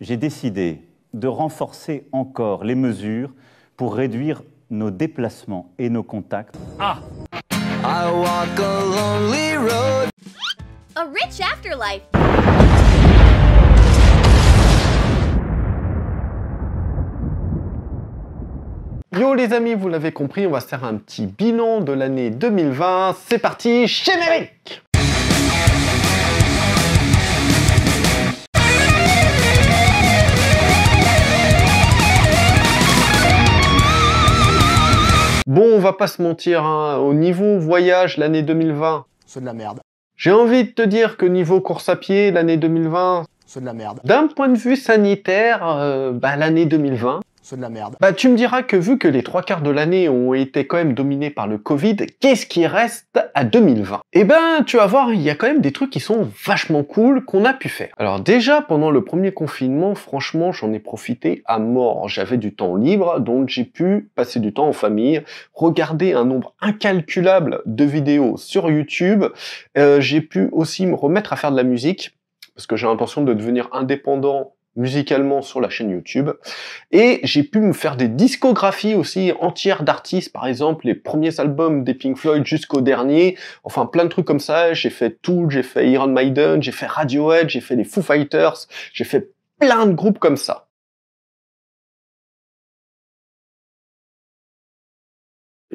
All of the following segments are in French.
j'ai décidé de renforcer encore les mesures pour réduire nos déplacements et nos contacts. Ah Yo les amis, vous l'avez compris, on va faire un petit bilan de l'année 2020. C'est parti, chimérique Bon, on va pas se mentir, hein. au niveau voyage, l'année 2020... C'est de la merde. J'ai envie de te dire que niveau course à pied, l'année 2020... C'est de la merde. D'un point de vue sanitaire, euh, bah, l'année 2020, de la merde. Bah tu me diras que vu que les trois quarts de l'année ont été quand même dominés par le Covid, qu'est-ce qui reste à 2020 Eh ben tu vas voir, il y a quand même des trucs qui sont vachement cool qu'on a pu faire. Alors déjà pendant le premier confinement, franchement j'en ai profité à mort. J'avais du temps libre, donc j'ai pu passer du temps en famille, regarder un nombre incalculable de vidéos sur YouTube. Euh, j'ai pu aussi me remettre à faire de la musique parce que j'ai l'intention de devenir indépendant musicalement sur la chaîne YouTube. Et j'ai pu me faire des discographies aussi entières d'artistes, par exemple les premiers albums des Pink Floyd jusqu'au dernier, enfin plein de trucs comme ça. J'ai fait Tool, j'ai fait Iron Maiden, j'ai fait Radiohead, j'ai fait les Foo Fighters, j'ai fait plein de groupes comme ça.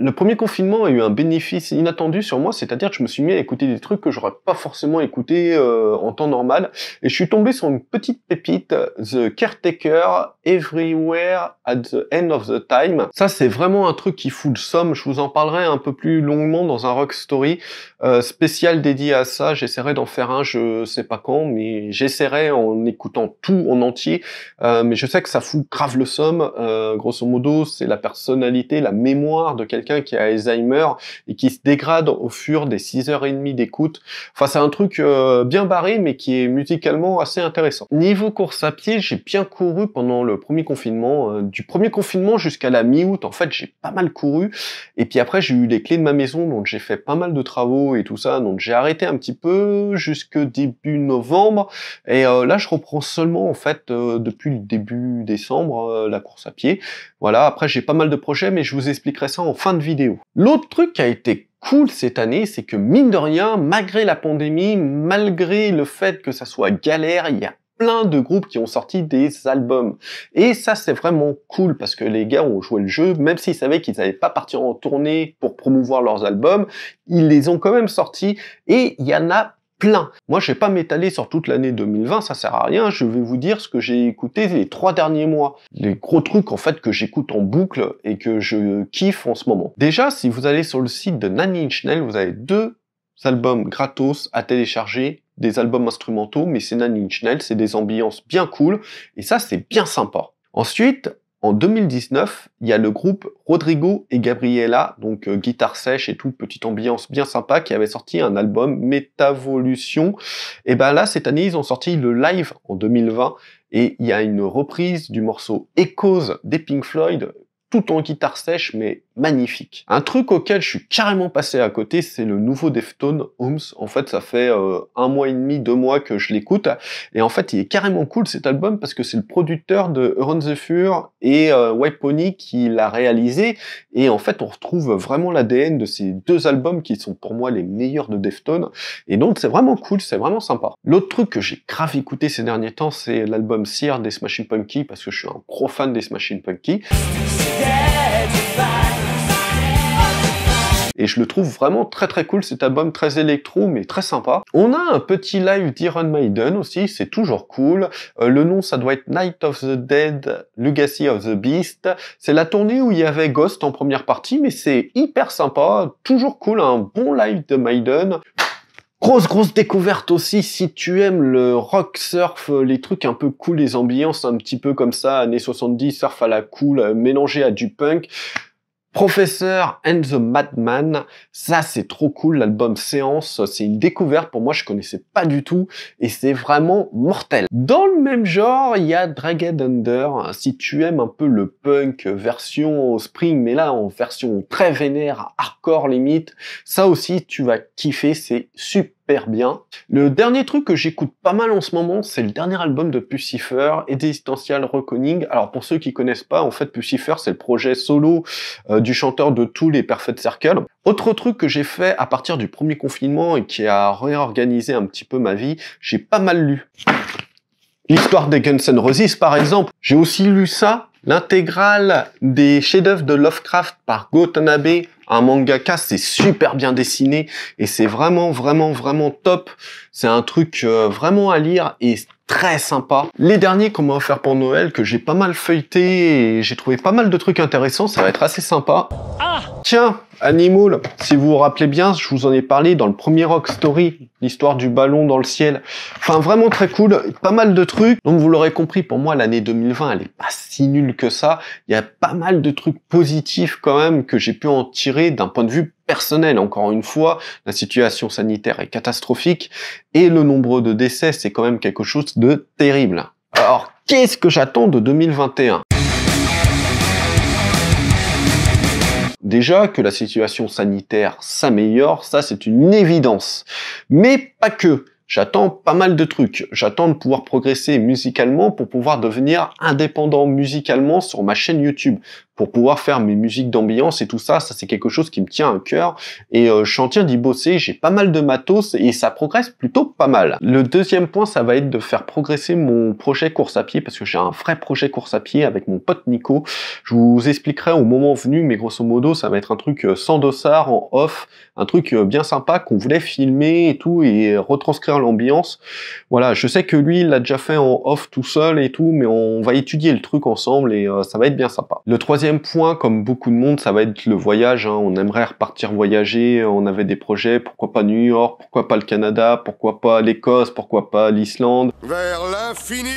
le premier confinement a eu un bénéfice inattendu sur moi, c'est-à-dire que je me suis mis à écouter des trucs que j'aurais pas forcément écouté euh, en temps normal, et je suis tombé sur une petite pépite, The Caretaker everywhere at the end of the time. Ça, c'est vraiment un truc qui fout le somme. Je vous en parlerai un peu plus longuement dans un rock story euh, spécial dédié à ça. J'essaierai d'en faire un, je sais pas quand, mais j'essaierai en écoutant tout en entier. Euh, mais je sais que ça fout grave le somme. Euh, grosso modo, c'est la personnalité, la mémoire de quelqu'un qui a Alzheimer et qui se dégrade au fur des 6h30 d'écoute. Enfin, c'est un truc bien barré, mais qui est musicalement assez intéressant. Niveau course à pied, j'ai bien couru pendant le premier confinement. Euh, du premier confinement jusqu'à la mi-août, en fait, j'ai pas mal couru. Et puis après, j'ai eu les clés de ma maison, donc j'ai fait pas mal de travaux et tout ça. Donc j'ai arrêté un petit peu jusque début novembre. Et euh, là, je reprends seulement, en fait, euh, depuis le début décembre, la course à pied. Voilà, après, j'ai pas mal de projets, mais je vous expliquerai ça en fin de vidéo. L'autre truc qui a été cool cette année, c'est que mine de rien, malgré la pandémie, malgré le fait que ça soit galère, il y a plein de groupes qui ont sorti des albums. Et ça, c'est vraiment cool parce que les gars ont joué le jeu, même s'ils savaient qu'ils n'allaient pas partir en tournée pour promouvoir leurs albums, ils les ont quand même sortis et il y en a plein. Moi, je vais pas m'étaler sur toute l'année 2020, ça sert à rien. Je vais vous dire ce que j'ai écouté les trois derniers mois. Les gros trucs, en fait, que j'écoute en boucle et que je kiffe en ce moment. Déjà, si vous allez sur le site de Nanny Inch vous avez deux albums gratos à télécharger des albums instrumentaux, mais c'est Nine c'est des ambiances bien cool, et ça c'est bien sympa. Ensuite, en 2019, il y a le groupe Rodrigo et Gabriela, donc euh, guitare sèche et tout, petite ambiance bien sympa, qui avait sorti un album Métavolution. Et ben là, cette année, ils ont sorti le live en 2020, et il y a une reprise du morceau Echoes des Pink Floyd, tout en guitare sèche, mais magnifique. Un truc auquel je suis carrément passé à côté, c'est le nouveau Deftone Homes. En fait, ça fait euh, un mois et demi, deux mois que je l'écoute. Et en fait, il est carrément cool cet album parce que c'est le producteur de Run the Fur et euh, White Pony qui l'a réalisé. Et en fait, on retrouve vraiment l'ADN de ces deux albums qui sont pour moi les meilleurs de Deftone. Et donc, c'est vraiment cool, c'est vraiment sympa. L'autre truc que j'ai grave écouté ces derniers temps, c'est l'album Sear des Smashing Punky parce que je suis un gros fan des Smashing Punky. Et je le trouve vraiment très très cool cet album, très électro mais très sympa. On a un petit live d'Iron Maiden aussi, c'est toujours cool. Euh, le nom ça doit être Night of the Dead, Legacy of the Beast. C'est la tournée où il y avait Ghost en première partie mais c'est hyper sympa, toujours cool, un bon live de Maiden. Grosse, grosse découverte aussi, si tu aimes le rock, surf, euh, les trucs un peu cool, les ambiances un petit peu comme ça, années 70, surf à la cool, euh, mélangé à du punk, Professeur and the Madman, ça c'est trop cool, l'album Séance, c'est une découverte pour moi, je connaissais pas du tout et c'est vraiment mortel. Dans le même genre, il y a Dragged Under, si tu aimes un peu le punk version spring, mais là en version très vénère, hardcore limite, ça aussi tu vas kiffer, c'est super bien. Le dernier truc que j'écoute pas mal en ce moment, c'est le dernier album de Pucifer, Existential Reckoning. Alors pour ceux qui connaissent pas, en fait Pucifer c'est le projet solo euh, du chanteur de tous les Perfect Circle. Autre truc que j'ai fait à partir du premier confinement et qui a réorganisé un petit peu ma vie, j'ai pas mal lu. L'histoire des Guns N' Roses par exemple. J'ai aussi lu ça, l'intégrale des chefs-d'œuvre de Lovecraft par Gotanabe, un mangaka, c'est super bien dessiné et c'est vraiment, vraiment, vraiment top. C'est un truc euh, vraiment à lire et très sympa. Les derniers qu'on m'a offert pour Noël, que j'ai pas mal feuilleté et j'ai trouvé pas mal de trucs intéressants, ça va être assez sympa. Ah Tiens, Animal, si vous vous rappelez bien, je vous en ai parlé dans le premier Rock Story, l'histoire du ballon dans le ciel. Enfin, vraiment très cool, pas mal de trucs. Donc, vous l'aurez compris, pour moi, l'année 2020, elle est pas si nulle que ça. Il y a pas mal de trucs positifs quand même que j'ai pu en tirer d'un point de vue personnel. Encore une fois, la situation sanitaire est catastrophique et le nombre de décès, c'est quand même quelque chose de terrible. Alors, qu'est-ce que j'attends de 2021 Déjà que la situation sanitaire s'améliore, ça c'est une évidence. Mais pas que. J'attends pas mal de trucs. J'attends de pouvoir progresser musicalement pour pouvoir devenir indépendant musicalement sur ma chaîne YouTube, pour pouvoir faire mes musiques d'ambiance et tout ça. Ça, c'est quelque chose qui me tient à cœur. Et euh, je suis en train d'y bosser. J'ai pas mal de matos et ça progresse plutôt pas mal. Le deuxième point, ça va être de faire progresser mon projet course à pied parce que j'ai un vrai projet course à pied avec mon pote Nico. Je vous expliquerai au moment venu, mais grosso modo, ça va être un truc euh, sans dossard, en off, un truc euh, bien sympa qu'on voulait filmer et tout et retranscrire l'ambiance. Voilà, je sais que lui, il l'a déjà fait en off tout seul et tout, mais on va étudier le truc ensemble et euh, ça va être bien sympa. Le troisième point, comme beaucoup de monde, ça va être le voyage. Hein. On aimerait repartir voyager, on avait des projets, pourquoi pas New York, pourquoi pas le Canada, pourquoi pas l'Écosse, pourquoi pas l'Islande. Vers l'infini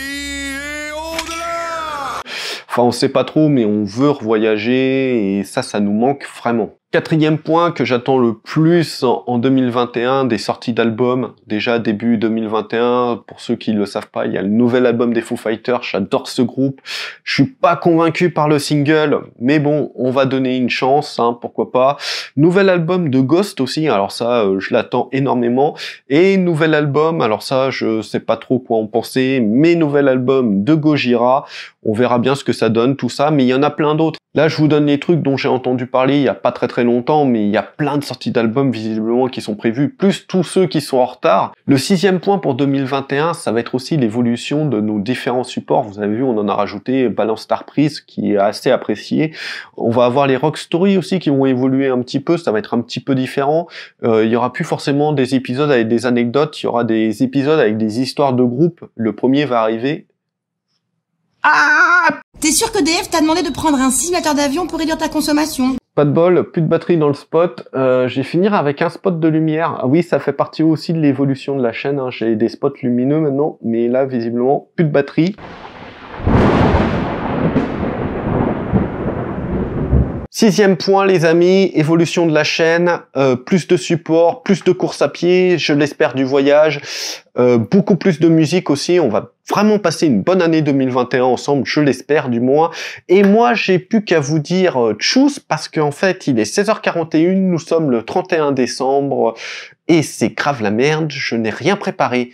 Enfin, on sait pas trop, mais on veut revoyager et ça, ça nous manque vraiment. Quatrième point que j'attends le plus en 2021 des sorties d'albums. Déjà début 2021, pour ceux qui ne le savent pas, il y a le nouvel album des Foo Fighters. J'adore ce groupe. Je suis pas convaincu par le single, mais bon, on va donner une chance, hein, pourquoi pas. Nouvel album de Ghost aussi. Alors ça, euh, je l'attends énormément. Et nouvel album. Alors ça, je sais pas trop quoi en penser, mais nouvel album de Gojira. On verra bien ce que ça donne tout ça, mais il y en a plein d'autres. Là, je vous donne les trucs dont j'ai entendu parler il y a pas très très longtemps, mais il y a plein de sorties d'albums visiblement qui sont prévues, plus tous ceux qui sont en retard. Le sixième point pour 2021, ça va être aussi l'évolution de nos différents supports. Vous avez vu, on en a rajouté Balance Star qui est assez apprécié. On va avoir les Rock Story aussi qui vont évoluer un petit peu, ça va être un petit peu différent. Euh, il y aura plus forcément des épisodes avec des anecdotes, il y aura des épisodes avec des histoires de groupe. Le premier va arriver. Ah T'es sûr que DF t'a demandé de prendre un simulateur d'avion pour réduire ta consommation pas de bol, plus de batterie dans le spot. Euh, j'ai finir avec un spot de lumière. Ah oui, ça fait partie aussi de l'évolution de la chaîne. Hein. J'ai des spots lumineux maintenant, mais là, visiblement, plus de batterie. Sixième point les amis, évolution de la chaîne, euh, plus de support, plus de courses à pied, je l'espère du voyage, euh, beaucoup plus de musique aussi, on va vraiment passer une bonne année 2021 ensemble, je l'espère du moins. Et moi, j'ai plus qu'à vous dire euh, tchuss parce qu'en fait, il est 16h41, nous sommes le 31 décembre et c'est grave la merde, je n'ai rien préparé.